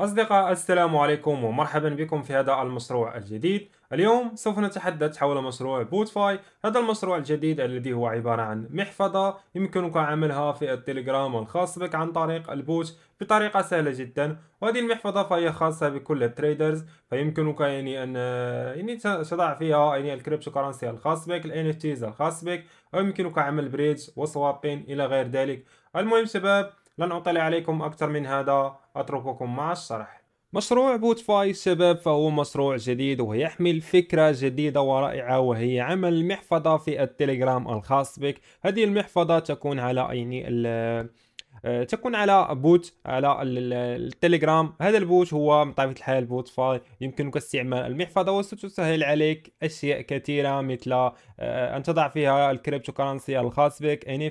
أصدقاء السلام عليكم ومرحبا بكم في هذا المشروع الجديد اليوم سوف نتحدث حول مشروع بوتفاي هذا المشروع الجديد الذي هو عبارة عن محفظة يمكنك عملها في التليجرام الخاص بك عن طريق البوت بطريقة سهلة جدا وهذه المحفظة فهي خاصة بكل التريدرز فيمكنك يعني أن يعني تضع فيها يعني الكريبتو كرنسي الخاص بك ال الخاص بك ويمكنك عمل بريدج وسوابين إلى غير ذلك المهم شباب لن أطلع عليكم أكثر من هذا أترككم مع الشرح مشروع بوتفاي شباب فهو مشروع جديد ويحمل فكرة جديدة ورائعة وهي عمل محفظة في التليجرام الخاص بك هذه المحفظة تكون على يعني آه، تكون على بوت على التليجرام هذا البوت هو طبيعه الحال البوت يمكنك استعمال المحفظه وستسهل عليك اشياء كثيره مثل آه، ان تضع فيها الكريبتو كرنسي الخاص بك ان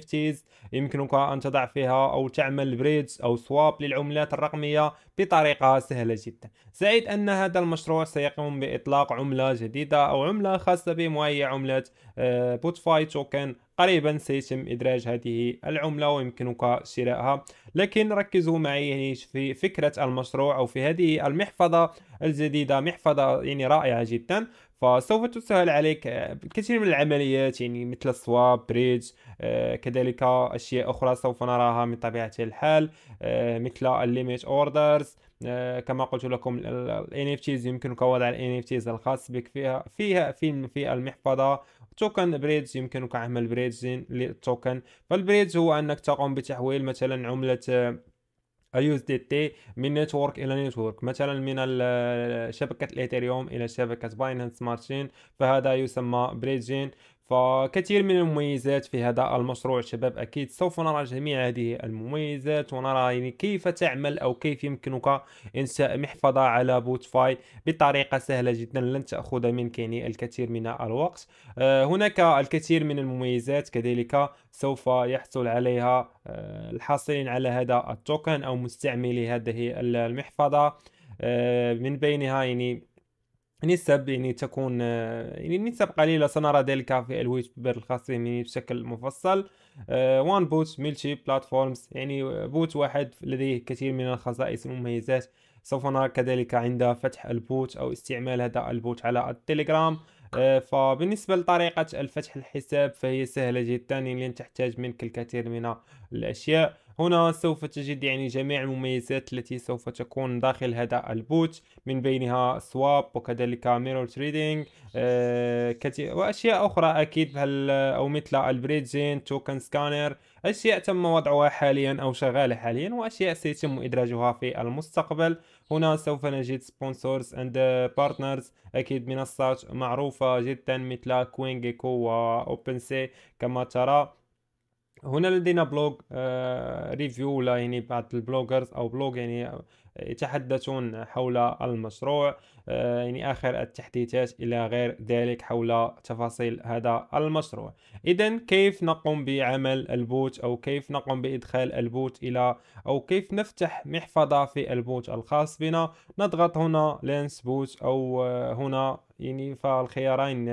يمكنك ان تضع فيها او تعمل بريدج او سواب للعملات الرقميه بطريقه سهله جدا سعيد ان هذا المشروع سيقوم باطلاق عمله جديده او عمله خاصه بهم وهي عمله آه، بوتفاي توكن قريبا سيتم إدراج هذه العملة ويمكنك شرائها لكن ركزوا معي يعني في فكرة المشروع أو في هذه المحفظة الجديدة محفظة يعني رائعة جدا فسوف تسهل عليك الكثير من العمليات يعني مثل السواب بريدج آه، كذلك اشياء اخرى سوف نراها من طبيعه الحال آه، مثل الليميت اوردرز آه، كما قلت لكم ال NFTs يمكنك وضع ال NFTs الخاص بك فيها فيها في في المحفظة توكن بريدز يمكنك عمل بريدج للتوكن فالبريدج هو انك تقوم بتحويل مثلا عملة اليو دي تي من نتورك الى نتورك مثلا من آه، شبكه الايثيريوم الى شبكه باينانس مارشين فهذا يسمى بريدجين فكثير من المميزات في هذا المشروع شباب اكيد سوف نرى جميع هذه المميزات ونرى يعني كيف تعمل او كيف يمكنك انشاء محفظه على بوتفاي بطريقه سهله جدا لن تاخذ منك يعني الكثير من الوقت آه، هناك الكثير من المميزات كذلك سوف يحصل عليها آه، الحاصلين على هذا التوكن او مستعملي هذه المحفظه آه، من بينها يعني نسب يعني, يعني تكون آه، يعني نسب قليلة سنرى ذلك في الويت بير الخاص يعني بشكل مفصل وان آه، بوت ميلشي بلاتفورمز يعني بوت واحد لديه كثير من الخصائص المميزات سوف نرى كذلك عند فتح البوت أو استعمال هذا البوت على التليجرام آه، فبالنسبة لطريقة الفتح الحساب فهي سهلة جدا لن يعني تحتاج منك الكثير من الأشياء هنا سوف تجد يعني جميع المميزات التي سوف تكون داخل هذا البوت من بينها سواب وكذلك ميرور تريدينج آه واشياء اخرى اكيد بهال او مثل البريدجين توكن سكانر اشياء تم وضعها حاليا او شغاله حاليا واشياء سيتم ادراجها في المستقبل هنا سوف نجد سبونسورز اند بارتنرز اكيد منصات معروفه جدا مثل كوينجيكو واوبن سي كما ترى هنا لدينا بلوج ريفيو ولا يعني بعض البلوغرز او بلوغ يعني آه، يتحدثون حول المشروع آه، يعني اخر التحديثات الى غير ذلك حول تفاصيل هذا المشروع اذا كيف نقوم بعمل البوت او كيف نقوم بادخال البوت الى او كيف نفتح محفظه في البوت الخاص بنا نضغط هنا لينس بوت او آه، هنا يعني فالخيارين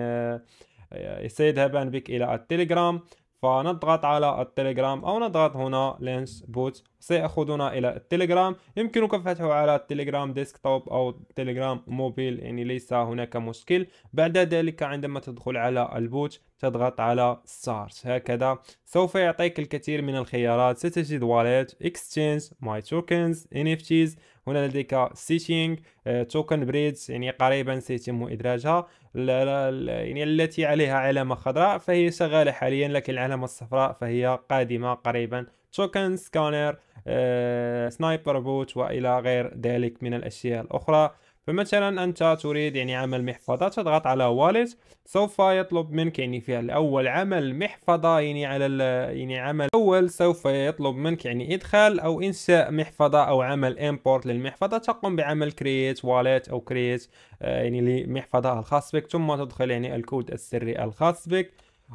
سيذهبان بك الى التليجرام فنضغط على التليجرام او نضغط هنا لينس بوت سيأخذنا الى التليجرام يمكنك فتحه على التليجرام ديسكتوب او تليجرام موبيل يعني ليس هناك مشكل بعد ذلك عندما تدخل على البوت تضغط على ستارت هكذا سوف يعطيك الكثير من الخيارات ستجد واليت اكستشينج ماي توكنز ان اف تيز هنا لديك سيتينج توكن بريدز يعني قريبا سيتم ادراجها يعني التي عليها علامه خضراء فهي شغاله حاليا لكن العلامه الصفراء فهي قادمه قريبا توكن سكانر سنايبر بوت والى غير ذلك من الاشياء الاخرى فمثلا انت تريد يعني عمل محفظه تضغط على واليت سوف يطلب منك يعني في الاول عمل محفظه يعني على يعني عمل اول سوف يطلب منك يعني ادخال او انشاء محفظه او عمل امبورت للمحفظه تقوم بعمل كرييت واليت او كرييت آه، يعني لمحفظه الخاص بك ثم تدخل يعني الكود السري الخاص بك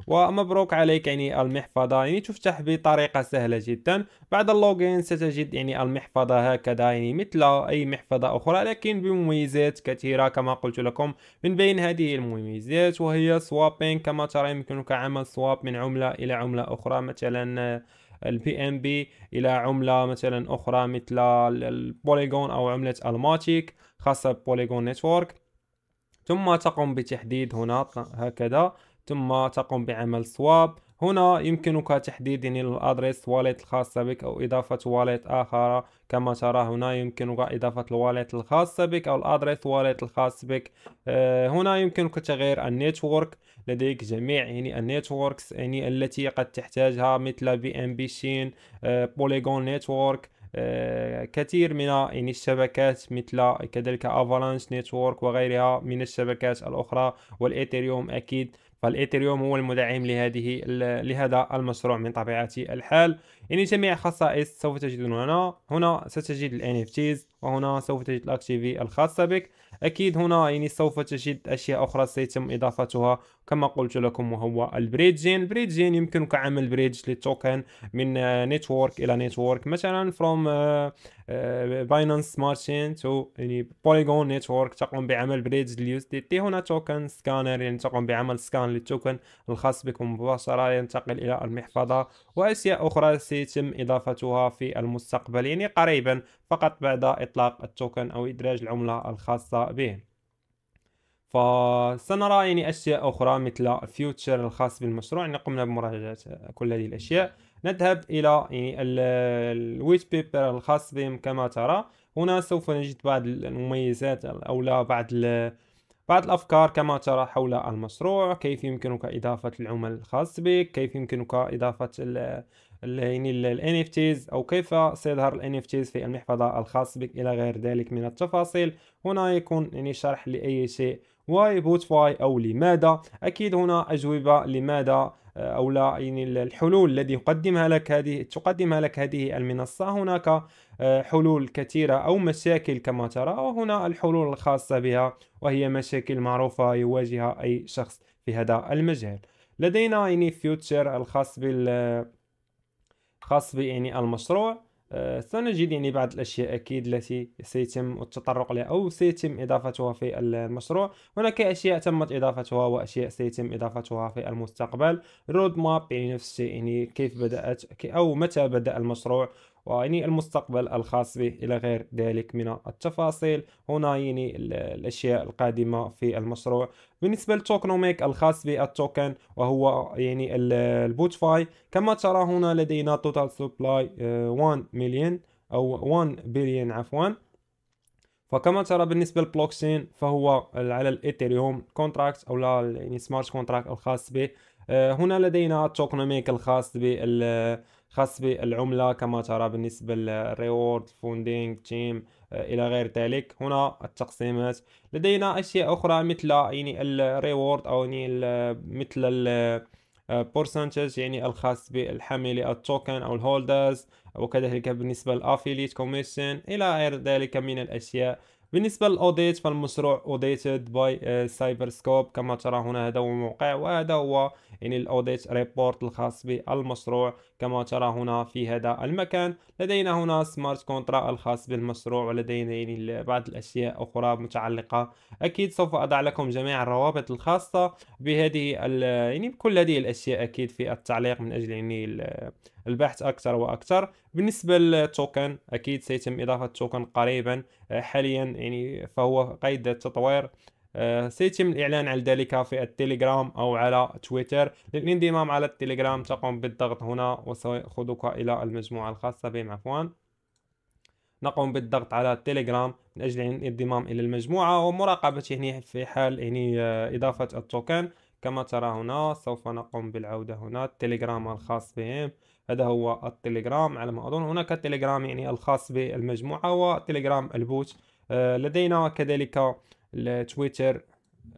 ومبروك عليك يعني المحفظة يعني تفتح بطريقة سهلة جدا بعد اللوغين ستجد يعني المحفظة هكذا يعني مثل أي محفظة أخرى لكن بمميزات كثيرة كما قلت لكم من بين هذه المميزات وهي سوابين كما ترى يمكنك عمل سواب من عملة إلى عملة أخرى مثلا البي ام بي الى عمله مثلا اخرى مثل البوليجون او عمله الماتيك خاصه بوليجون نتورك ثم تقوم بتحديد هنا هكذا ثم تقوم بعمل سواب هنا يمكنك تحديد يعني الادريس واليت الخاصة بك او اضافة واليت اخر كما ترى هنا يمكنك اضافة الواليت الخاصة بك او الادريس واليت الخاص بك أه هنا يمكنك تغيير النيتورك لديك جميع يعني النيتوركس يعني التي قد تحتاجها مثل بي ام بي شين بوليغون نيتورك كثير من يعني الشبكات مثل كذلك افالانش نيتورك وغيرها من الشبكات الاخرى والايثيريوم اكيد فالإيثيريوم هو المدعم لهذه لهذا المشروع من طبيعة الحال يعني جميع الخصائص سوف تجدون هنا هنا ستجد ال NFTs وهنا سوف تجد الأكتيفي الخاصة بك أكيد هنا يعني سوف تجد أشياء أخرى سيتم إضافتها كما قلت لكم وهو البريدجين البريدجين يمكنك عمل بريدج للتوكن من نتورك آه، إلى نتورك مثلا فروم باينانس سمارت تشين تو يعني بوليغون نيتورك تقوم بعمل بريدج اليو اس دي تي هنا توكن سكانر يعني تقوم بعمل سكان للتوكن الخاص بكم مباشره ينتقل الى المحفظه واشياء اخرى سيتم اضافتها في المستقبل يعني قريبا فقط بعد اطلاق التوكن او ادراج العمله الخاصه به فسنرى يعني اشياء اخرى مثل فيوتشر الخاص بالمشروع يعني قمنا بمراجعه كل هذه الاشياء نذهب إلى يعني الويت بيبر الخاص بهم كما ترى هنا سوف نجد بعض المميزات أو لا بعض بعض الأفكار كما ترى حول المشروع كيف يمكنك إضافة العمل الخاص بك كيف يمكنك إضافة الـ يعني ال NFTs أو كيف سيظهر ال NFTs في المحفظة الخاص بك إلى غير ذلك من التفاصيل هنا يكون يعني شرح لأي شيء واي بوت واي او لماذا اكيد هنا اجوبه لماذا آه، او لا يعني الحلول الذي يقدمها لك هذه تقدمها لك هذه المنصه هناك آه، حلول كثيره او مشاكل كما ترى وهنا الحلول الخاصه بها وهي مشاكل معروفه يواجهها اي شخص في هذا المجال لدينا يعني فيوتشر الخاص بال خاص ب يعني المشروع أه، سنجد يعني بعض الاشياء اكيد التي سيتم التطرق لها او سيتم اضافتها في المشروع هناك اشياء تمت اضافتها واشياء سيتم اضافتها في المستقبل رود ماب يعني نفس الشيء يعني كيف بدات او متى بدا المشروع ويعني المستقبل الخاص به إلى غير ذلك من التفاصيل هنا يعني الأشياء القادمة في المشروع بالنسبة للتوكنوميك الخاص بالتوكن وهو يعني البوت فاي كما ترى هنا لدينا توتال سبلاي 1 مليون أو 1 بليون عفوا فكما ترى بالنسبه للبلوكشين فهو على الايثيريوم كونتراكت او يعني سمارت كونتراكت الخاص به آه، هنا لدينا التوكنوميك الخاص بال خاص بالعمله كما ترى بالنسبه للريورد فوندينغ تيم آه، الى غير ذلك هنا التقسيمات لدينا اشياء اخرى مثل يعني الريورد او يعني مثل البورسنتج آه، يعني الخاص بالحاملي التوكن او الهولدرز وكذلك بالنسبه للافيليت كوميشن الى غير ذلك من الاشياء بالنسبة للأوديت فالمشروع أوديتد باي سايبر سكوب كما ترى هنا هذا هو الموقع وهذا هو يعني الأوديت ريبورت الخاص بالمشروع كما ترى هنا في هذا المكان لدينا هنا سمارت كونترا الخاص بالمشروع ولدينا يعني بعض الأشياء أخرى متعلقة أكيد سوف أضع لكم جميع الروابط الخاصة بهذه يعني بكل هذه الأشياء أكيد في التعليق من أجل يعني البحث اكثر واكثر بالنسبه للتوكن اكيد سيتم اضافه توكن قريبا آه، حاليا يعني فهو قيد التطوير آه، سيتم الإعلان عن ذلك في التليجرام أو على تويتر للانضمام على التليجرام تقوم بالضغط هنا وسيأخذك إلى المجموعة الخاصة بهم عفوا نقوم بالضغط على التليجرام من أجل الانضمام إلى المجموعة ومراقبة يعني في حال يعني آه، إضافة التوكن كما ترى هنا سوف نقوم بالعودة هنا التليجرام الخاص بهم هذا هو التليجرام على ما أظن هناك التليجرام يعني الخاص بالمجموعة وتليجرام البوت آه، لدينا كذلك تويتر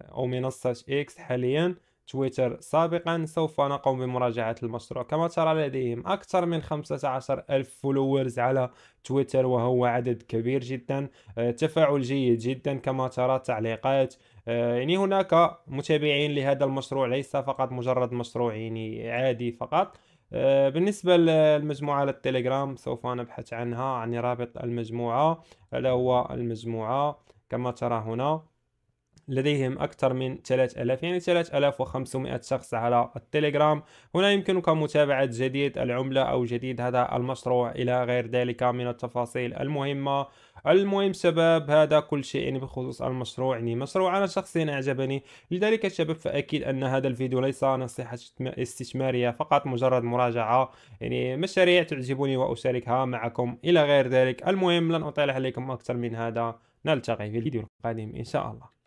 أو منصة إكس حاليا تويتر سابقا سوف نقوم بمراجعة المشروع كما ترى لديهم أكثر من 15 ألف فولورز على تويتر وهو عدد كبير جدا آه، تفاعل جيد جدا كما ترى تعليقات آه، يعني هناك متابعين لهذا المشروع ليس فقط مجرد مشروع يعني عادي فقط آه، بالنسبة للمجموعة للتليجرام سوف نبحث عنها عن رابط المجموعة هذا هو المجموعة كما ترى هنا لديهم أكثر من 3000 يعني 3500 شخص على التليجرام هنا يمكنك متابعة جديد العملة أو جديد هذا المشروع إلى غير ذلك من التفاصيل المهمة المهم شباب هذا كل شيء يعني بخصوص المشروع يعني مشروع انا شخصيا اعجبني لذلك شباب فاكيد ان هذا الفيديو ليس نصيحه استثماريه فقط مجرد مراجعه يعني مشاريع تعجبني واشاركها معكم الى غير ذلك المهم لن اطيل عليكم اكثر من هذا نلتقي في الفيديو القادم ان شاء الله